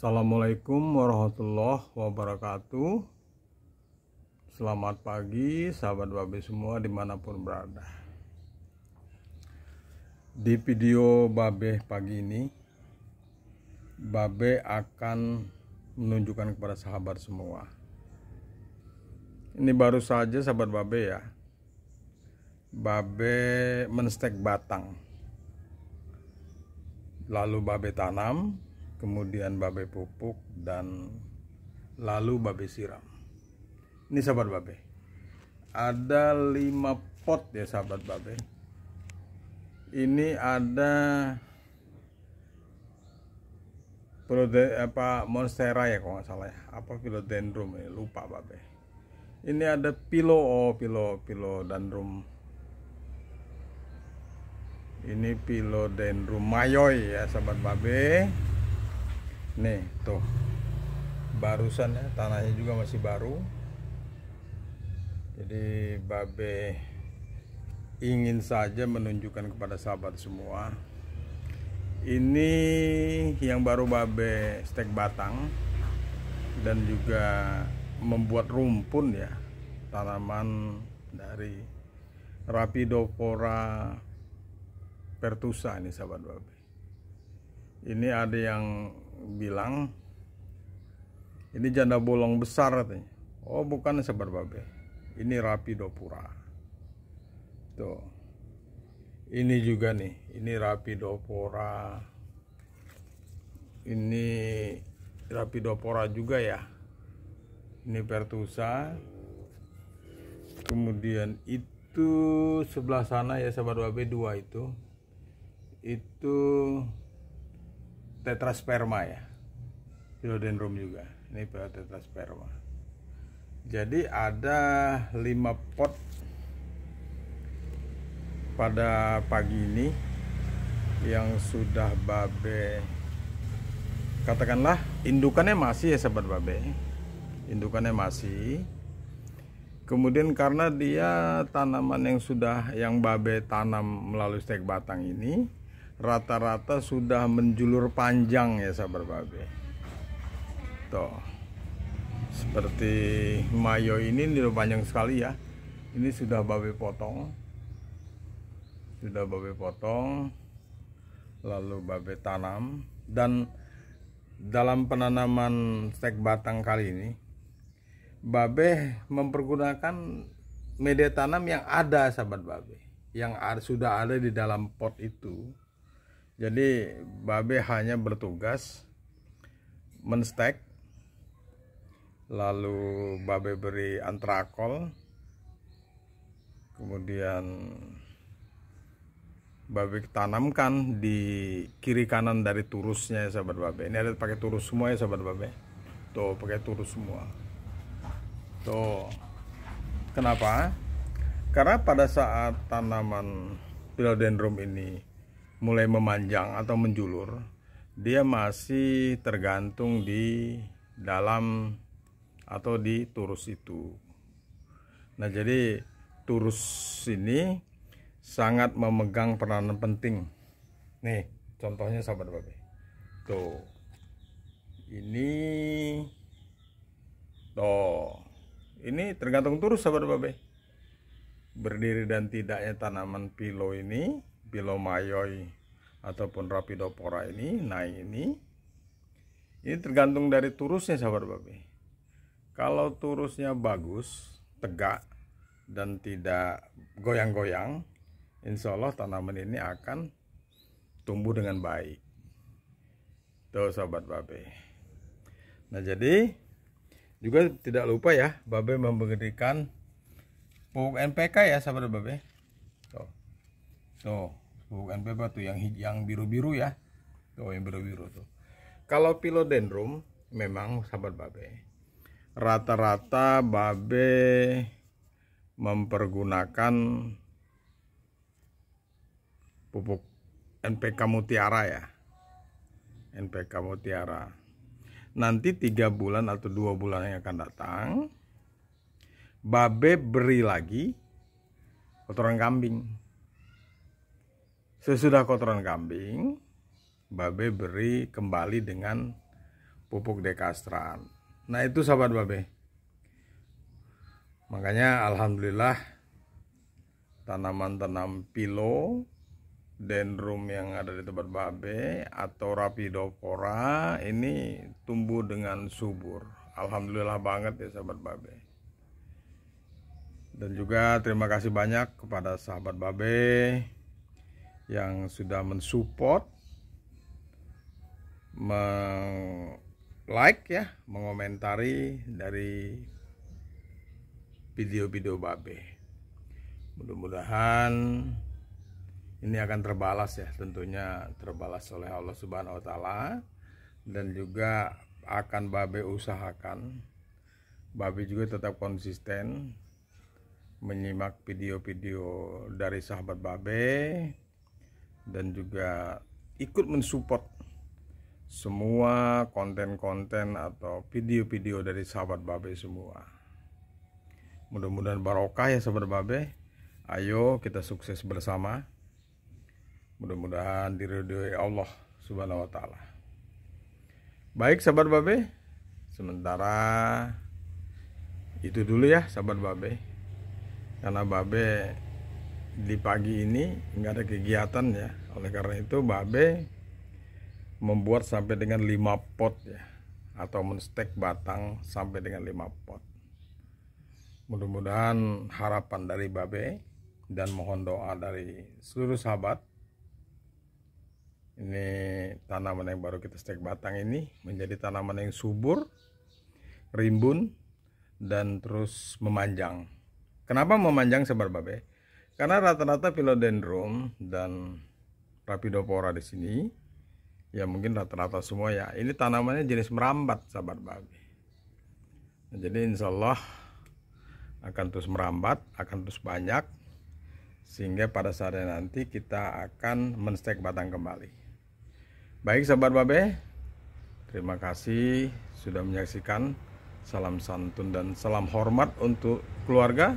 Assalamualaikum warahmatullahi wabarakatuh Selamat pagi sahabat babe semua dimanapun berada Di video babe pagi ini Babe akan menunjukkan kepada sahabat semua Ini baru saja sahabat babe ya Babe menstek batang Lalu babe tanam kemudian babe pupuk dan lalu babe siram ini sahabat babe ada lima pot ya sahabat babe ini ada Prode, apa monstera ya kalau nggak salah ya apa philodendron ya lupa babe ini ada pilo oh pilo pilo dendrum. ini pilo dendrum mayoi ya sahabat babe nih tuh barusan ya tanahnya juga masih baru jadi babe ingin saja menunjukkan kepada sahabat semua ini yang baru babe stek batang dan juga membuat rumpun ya tanaman dari Rapidopora pertusa ini sahabat babe ini ada yang bilang ini janda bolong besar katanya. Oh bukan sebar babe. Ini rapi dopura. Tuh. Ini juga nih. Ini rapi dopura. Ini rapi dopura juga ya. Ini pertusa. Kemudian itu sebelah sana ya sebar babe dua itu. Itu tetrasperma ya philodendron juga ini tetrasperma jadi ada 5 pot pada pagi ini yang sudah babe katakanlah indukannya masih ya sahabat babe indukannya masih kemudian karena dia tanaman yang sudah yang babe tanam melalui stek batang ini rata-rata sudah menjulur panjang ya sahabat babe tuh seperti mayo ini ini panjang sekali ya ini sudah babe potong sudah babe potong lalu babe tanam dan dalam penanaman stek batang kali ini babe mempergunakan media tanam yang ada sahabat babe yang sudah ada di dalam pot itu jadi babe hanya bertugas menstek lalu babe beri antrakol kemudian babe tanamkan di kiri kanan dari turusnya ya sahabat babe ini ada pakai turus semua ya sahabat babe tuh pakai turus semua tuh kenapa karena pada saat tanaman philodendron ini mulai memanjang atau menjulur dia masih tergantung di dalam atau di turus itu nah jadi turus ini sangat memegang peranan penting nih contohnya sahabat babi tuh ini toh, ini tergantung turus sahabat babi berdiri dan tidaknya tanaman pilo ini pilomayoi ataupun rapidopora ini naik ini ini tergantung dari turusnya sahabat babi kalau turusnya bagus tegak dan tidak goyang-goyang insya Allah tanaman ini akan tumbuh dengan baik tuh sahabat babi nah jadi juga tidak lupa ya babi memberikan pupuk NPK ya sahabat babi tuh tuh bukan pepa tuh yang yang biru-biru ya tuh yang biru-biru tuh kalau pilodendrum memang sahabat babe rata-rata babe mempergunakan pupuk NPK mutiara ya NPK mutiara nanti tiga bulan atau dua bulan yang akan datang babe beri lagi kotoran kambing Sesudah kotoran kambing, Babe beri kembali dengan pupuk dekastran. Nah itu sahabat Babe. Makanya alhamdulillah tanaman tanam pilo, dendrum yang ada di tempat Babe atau rapidopora ini tumbuh dengan subur. Alhamdulillah banget ya sahabat Babe. Dan juga terima kasih banyak kepada sahabat Babe yang sudah mensupport meng like ya, mengomentari dari video-video Babe. Mudah-mudahan ini akan terbalas ya, tentunya terbalas oleh Allah Subhanahu wa taala dan juga akan Babe usahakan Babe juga tetap konsisten menyimak video-video dari sahabat Babe dan juga ikut mensupport semua konten-konten atau video-video dari sahabat babe semua. Mudah-mudahan barokah ya sahabat babe. Ayo kita sukses bersama. Mudah-mudahan diridhoi Allah Subhanahu wa taala. Baik sahabat babe, sementara itu dulu ya sahabat babe. Karena babe di pagi ini nggak ada kegiatan ya oleh karena itu babe membuat sampai dengan 5 pot ya atau menstek batang sampai dengan 5 pot mudah-mudahan harapan dari babe dan mohon doa dari seluruh sahabat ini tanaman yang baru kita stek batang ini menjadi tanaman yang subur rimbun dan terus memanjang kenapa memanjang sebar babe karena rata-rata philodendron dan rapidopora di sini ya mungkin rata-rata semua ya. Ini tanamannya jenis merambat sahabat babi. Nah, jadi insya Allah akan terus merambat, akan terus banyak sehingga pada saatnya nanti kita akan menstek batang kembali. Baik sahabat babe, terima kasih sudah menyaksikan. Salam santun dan salam hormat untuk keluarga